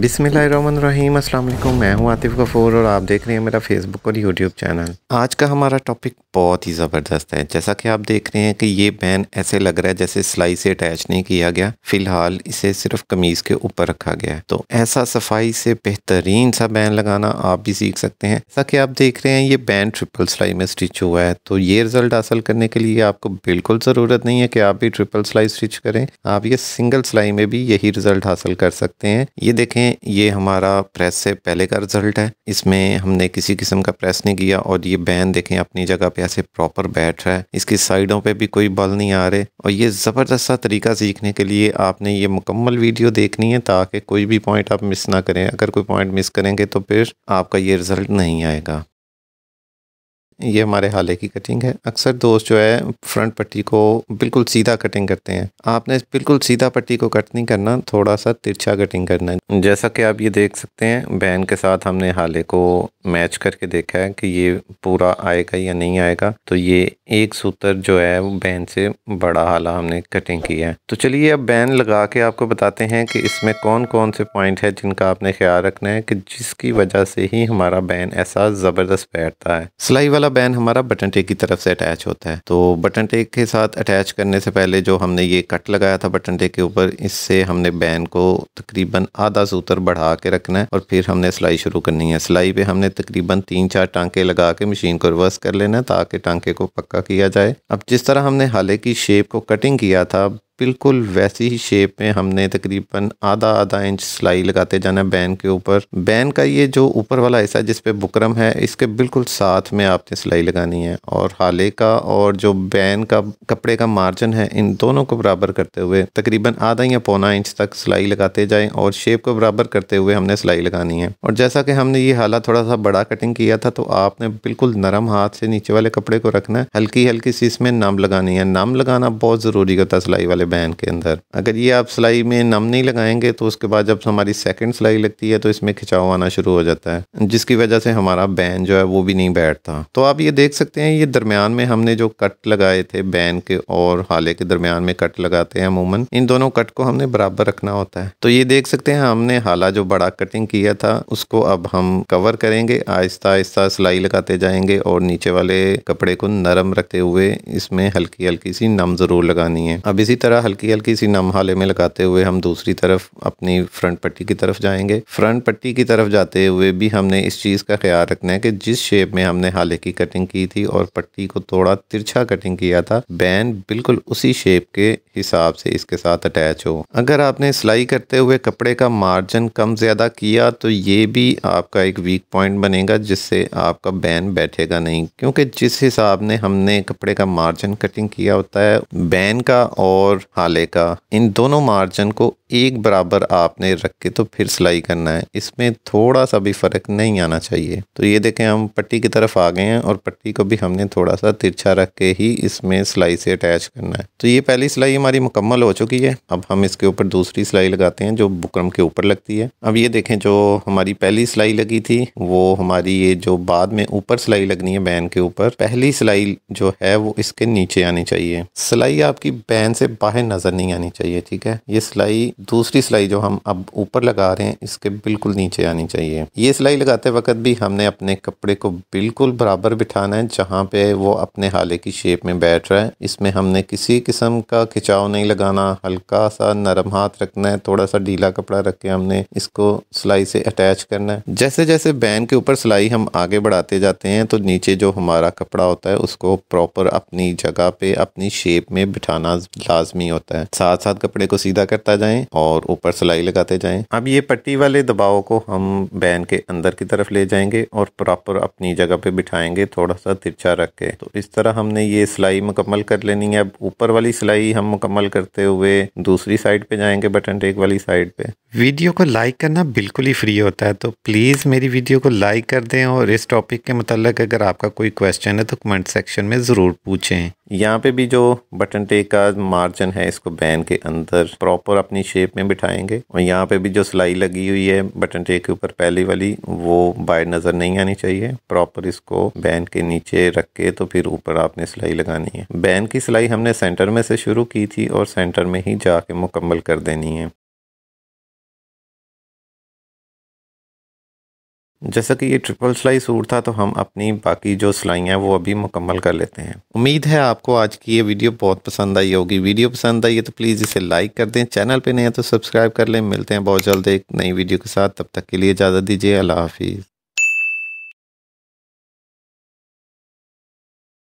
बिसमीम अल्लाम मैं हूं आतिफ गफूर और आप देख रहे हैं मेरा फेसबुक और यूट्यूब चैनल आज का हमारा टॉपिक बहुत ही ज़बरदस्त है जैसा कि आप देख रहे हैं कि ये बैन ऐसे लग रहा है जैसे सिलाई से अटैच नहीं किया गया फ़िलहाल इसे सिर्फ कमीज़ के ऊपर रखा गया है तो ऐसा सफाई से बेहतरीन सा बैन लगाना आप भी सीख सकते हैं जैसा कि आप देख रहे हैं ये बैन ट्रिपल सिलाई में स्टिच हुआ है तो ये रिज़ल्ट हासिल करने के लिए आपको बिल्कुल ज़रूरत नहीं है कि आप भी ट्रिपल सिलाई स्टिच करें आप ये सिंगल सिलाई में भी यही रिज़ल्ट हासिल कर सकते हैं ये देखें ये हमारा प्रेस से पहले का रिजल्ट है इसमें हमने किसी किस्म का प्रेस नहीं किया और ये बैन देखें अपनी जगह पे ऐसे प्रॉपर बैठ रहा है इसकी साइडों पे भी कोई बल नहीं आ रहे और ये ज़बरदस्त तरीका सीखने के लिए आपने ये मुकम्मल वीडियो देखनी है ताकि कोई भी पॉइंट आप मिस ना करें अगर कोई पॉइंट मिस करेंगे तो फिर आपका ये रिज़ल्ट नहीं आएगा ये हमारे हाले की कटिंग है अक्सर दोस्त जो है फ्रंट पट्टी को बिल्कुल सीधा कटिंग करते हैं आपने बिल्कुल सीधा पट्टी को कट नहीं करना थोड़ा सा तिरछा कटिंग करना है जैसा कि आप ये देख सकते हैं बैन के साथ हमने हाले को मैच करके देखा है कि ये पूरा आएगा या नहीं आएगा तो ये एक सूत्र जो है वो बैन से बड़ा हाला हमने कटिंग किया है तो चलिए अब बैन लगा के आपको बताते हैं कि इसमें कौन कौन से पॉइंट है जिनका आपने ख्याल रखना है कि जिसकी वजह से ही हमारा बैन ऐसा ज़बरदस्त बैठता है सिलाई वाला वाला बैन हमारा बटन टेक की तरफ से अटैच होता है तो बटन टेक के साथ अटैच करने से पहले जो हमने ये कट लगाया था बटन टेक के ऊपर इससे हमने बैन को तकरीबन आधा सूत्र बढ़ा के रखना है और फिर हमने सिलाई शुरू करनी है सिलाई पे हमने तकरीबन तीन चार टांके लगा के मशीन को रिवर्स कर लेना है ताकि टांके को पक्का किया जाए अब जिस तरह हमने हाले की शेप को कटिंग किया था बिल्कुल वैसी ही शेप में हमने तकरीबन आधा आधा इंच सिलाई लगाते जाना है बैन के ऊपर बैन का ये जो ऊपर वाला हिस्सा जिस पे बुकरम है इसके बिल्कुल साथ में आपने सिलाई लगानी है और हाले का और जो बैन का कपड़े का मार्जिन है इन दोनों को बराबर करते हुए तकरीबन आधा या पौना इंच तक सिलाई लगाते जाएं और शेप को बराबर करते हुए हमने सिलाई लगानी है और जैसा कि हमने ये हाला थोड़ा सा बड़ा कटिंग किया था तो आपने बिल्कुल नरम हाथ से नीचे वाले कपड़े को रखना है हल्की हल्की सी इसमें नम लगानी है नम लगाना बहुत ज़रूरी होता है सिलाई वाले हमारे बैन के अंदर अगर ये आप सिलाई में नम नहीं लगाएंगे तो उसके बाद जब हमारी सेकंड सिलाई लगती है तो इसमें खिंचाव आना शुरू हो जाता है जिसकी वजह से हमारा बैन जो है वो भी नहीं बैठता तो आप ये देख सकते हैं ये दरमियान में हमने जो कट लगाए थे बैन के और हाले के दरमियान में कट लगाते हैं अमूमन इन दोनों कट को हमने बराबर रखना होता है तो ये देख सकते हैं हमने हाला जो बड़ा कटिंग किया था उसको अब हम कवर करेंगे आहिस्ता आहिस्ता सिलाई लगाते जाएंगे और नीचे वाले कपड़े को नरम रखते हुए इसमें हल्की हल्की सी नम जरूर लगानी है अब इसी तरह तरह हल्की हल्की सी नम हाले में लगाते हुए हम दूसरी तरफ अपनी फ्रंट पट्टी की तरफ जाएंगे फ्रंट पट्टी की तरफ जाते हुए भी हमने इस चीज़ का ख्याल रखना है कि जिस शेप में हमने हाले की कटिंग की थी और पट्टी को थोड़ा तिरछा कटिंग किया था बैन बिल्कुल उसी शेप के हिसाब से इसके साथ अटैच हो अगर आपने सिलाई करते हुए कपड़े का मार्जिन कम ज़्यादा किया तो ये भी आपका एक वीक पॉइंट बनेगा जिससे आपका बैन बैठेगा नहीं क्योंकि जिस हिसाब ने हमने कपड़े का मार्जिन कटिंग किया होता है बैन का और हाले का इन दोनों मार्जिन को एक बराबर आपने रख के तो फिर सिलाई करना है इसमें थोड़ा सा भी फ़र्क नहीं आना चाहिए तो ये देखें हम पट्टी की तरफ आ गए हैं और पट्टी को भी हमने थोड़ा सा तिरछा रख के ही इसमें सिलाई से अटैच करना है तो ये पहली सिलाई हमारी मुकम्मल हो चुकी है अब हम इसके ऊपर दूसरी सिलाई लगाते हैं जो बुकरम के ऊपर लगती है अब ये देखें जो हमारी पहली सिलाई लगी थी वो हमारी ये जो बाद में ऊपर सिलाई लगनी है बैन के ऊपर पहली सिलाई जो है वो इसके नीचे आनी चाहिए सिलाई आपकी बैन से बाहर बाहर नज़र नहीं आनी चाहिए ठीक है ये सिलाई दूसरी सिलाई जो हम अब ऊपर लगा रहे हैं इसके बिल्कुल नीचे आनी चाहिए ये सिलाई लगाते वक्त भी हमने अपने कपड़े को बिल्कुल बराबर बिठाना है जहाँ पे वो अपने हाले की शेप में बैठ रहा है इसमें हमने किसी किस्म का खिंचाव नहीं लगाना हल्का सा नरम हाथ रखना है थोड़ा सा ढीला कपड़ा रख के हमने इसको सिलाई से अटैच करना है जैसे जैसे बैन के ऊपर सिलाई हम आगे बढ़ाते जाते हैं तो नीचे जो हमारा कपड़ा होता है उसको प्रॉपर अपनी जगह पे अपनी शेप में बिठाना लाजमी नहीं होता है साथ साथ कपड़े को सीधा करता जाए और ऊपर सिलाई लगाते जाए अब ये पट्टी वाले दबाव को हम बैन के अंदर की तरफ ले जाएंगे और प्रॉपर अपनी जगह पे बिठाएंगे थोड़ा सा तिरछा रख के तो इस तरह हमने ये सिलाई मुकम्मल कर लेनी है अब ऊपर वाली सिलाई हम मुकम्मल करते हुए दूसरी साइड पे जाएंगे बटन टेक वाली साइड पे वीडियो को लाइक करना बिल्कुल ही फ्री होता है तो प्लीज़ मेरी वीडियो को लाइक कर दें और इस टॉपिक के मतलब अगर आपका कोई क्वेश्चन है तो कमेंट सेक्शन में ज़रूर पूछें यहाँ पे भी जो बटन टेक का मार्जिन है इसको बैन के अंदर प्रॉपर अपनी शेप में बिठाएंगे और यहाँ पे भी जो सिलाई लगी हुई है बटन टेक के ऊपर पहली वाली वो बाय नज़र नहीं आनी चाहिए प्रॉपर इसको बैन के नीचे रख के तो फिर ऊपर आपने सिलाई लगानी है बैन की सिलाई हमने सेंटर में से शुरू की थी और सेंटर में ही जाके मुकम्मल कर देनी है जैसा कि ये ट्रिपल सिलाई सूट था तो हम अपनी बाकी जो सिलाई हैं वो अभी मुकम्मल कर लेते हैं उम्मीद है आपको आज की ये वीडियो बहुत पसंद आई होगी वीडियो पसंद आई है तो प्लीज़ इसे लाइक कर दें चैनल पे नहीं है तो सब्सक्राइब कर लें मिलते हैं बहुत जल्द एक नई वीडियो के साथ तब तक के लिए इजाज़त दीजिए अल्लाह हाफिज़